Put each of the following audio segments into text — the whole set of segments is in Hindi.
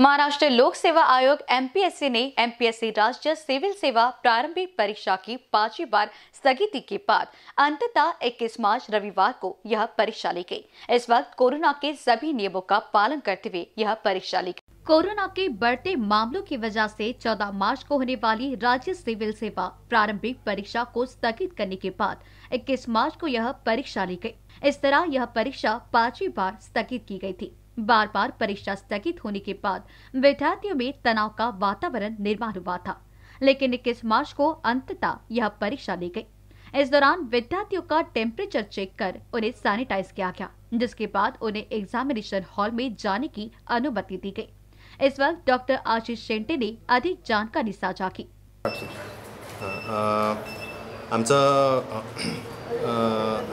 महाराष्ट्र लोक सेवा आयोग एमपीएससी ने एमपीएससी राज्य सिविल सेवा प्रारंभिक परीक्षा की पांचवी बार स्थगिति के बाद अंततः 21 मार्च रविवार को यह परीक्षा ली गई इस वक्त कोरोना के सभी नियमों का पालन करते हुए यह परीक्षा ली गई कोरोना के बढ़ते मामलों की वजह से 14 मार्च को होने वाली राज्य सिविल सेवा प्रारंभिक परीक्षा को स्थगित करने के बाद 21 मार्च को यह परीक्षा ली गई इस तरह यह परीक्षा पांचवी बार स्थगित की गई थी बार बार परीक्षा स्थगित होने के बाद विद्यार्थियों में तनाव का वातावरण निर्माण हुआ था लेकिन इक्कीस मार्च को अंततः यह परीक्षा ली गई इस दौरान विद्यार्थियों का टेम्परेचर चेक कर उन्हें सैनिटाइज किया गया जिसके बाद उन्हें एग्जामिनेशन हॉल में जाने की अनुमति दी गई इस वक्त डॉक्टर आशीष शेंटे ने अधिक जानकारी साझा की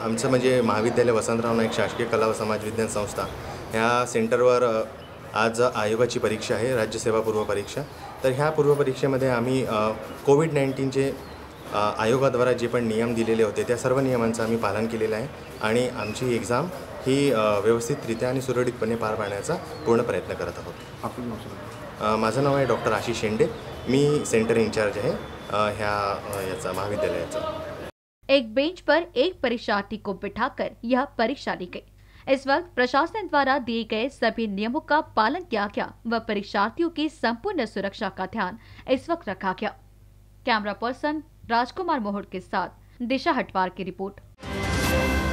आमचे महाविद्यालय वसंतराव नाईक शासकीय कला व समाज विज्ञान संस्था ह्या सेंटरवर आज आयोगाची परीक्षा आहे राज्यसेवा परीक्षा तर ह्या पूर्वपरीक्षेमध्ये आम्ही कोविड नाईन्टीनचे आयोगाद्वारा जे पण नियम दिलेले होते त्या सर्व नियमांचं आम्ही पालन केलेलं आहे आणि आमची एक्झाम ही व्यवस्थितरित्या आणि सुरळीतपणे पार पाडण्याचा पूर्ण प्रयत्न करत आहोत माझं नाव आहे डॉक्टर आशिष शेंडे मी सेंटर इन्चार्ज आहे ह्या याचा महाविद्यालयाचा एक बेंच पर एक परीक्षार्थी को बिठाकर यह परीक्षा ली गई इस वक्त प्रशासन द्वारा दिए गए सभी नियमों का पालन किया गया व परीक्षार्थियों की संपूर्ण सुरक्षा का ध्यान इस वक्त रखा गया कैमरा पर्सन राजकुमार मोहड़ के साथ दिशा हटवार की रिपोर्ट